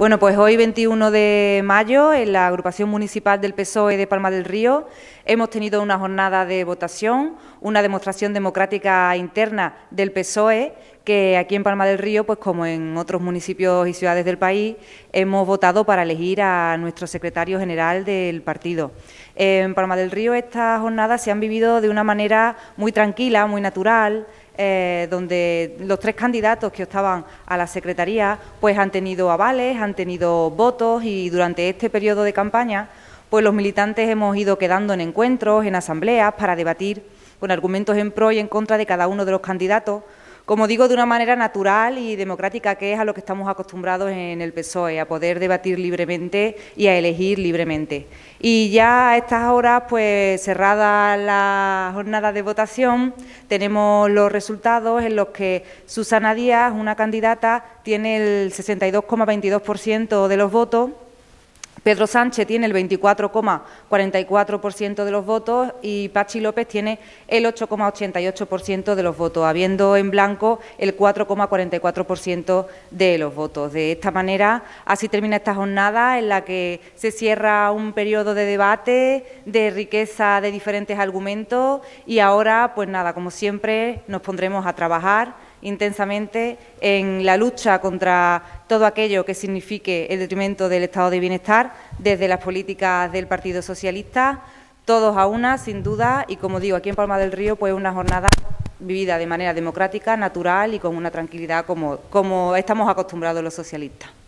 Bueno, pues hoy 21 de mayo en la agrupación municipal del PSOE de Palma del Río hemos tenido una jornada de votación, una demostración democrática interna del PSOE que aquí en Palma del Río, pues como en otros municipios y ciudades del país, hemos votado para elegir a nuestro secretario general del partido. En Palma del Río estas jornadas se han vivido de una manera muy tranquila, muy natural, eh, donde los tres candidatos que estaban a la Secretaría pues han tenido avales, han tenido votos y durante este periodo de campaña pues los militantes hemos ido quedando en encuentros, en asambleas para debatir con argumentos en pro y en contra de cada uno de los candidatos como digo, de una manera natural y democrática, que es a lo que estamos acostumbrados en el PSOE, a poder debatir libremente y a elegir libremente. Y ya a estas horas, pues cerrada la jornada de votación, tenemos los resultados en los que Susana Díaz, una candidata, tiene el 62,22% de los votos. Pedro Sánchez tiene el 24,44% de los votos y Pachi López tiene el 8,88% de los votos, habiendo en blanco el 4,44% de los votos. De esta manera, así termina esta jornada en la que se cierra un periodo de debate, de riqueza de diferentes argumentos y ahora, pues nada, como siempre, nos pondremos a trabajar intensamente en la lucha contra todo aquello que signifique el detrimento del estado de bienestar desde las políticas del Partido Socialista, todos a una, sin duda, y como digo, aquí en Palma del Río, pues una jornada vivida de manera democrática, natural y con una tranquilidad como, como estamos acostumbrados los socialistas.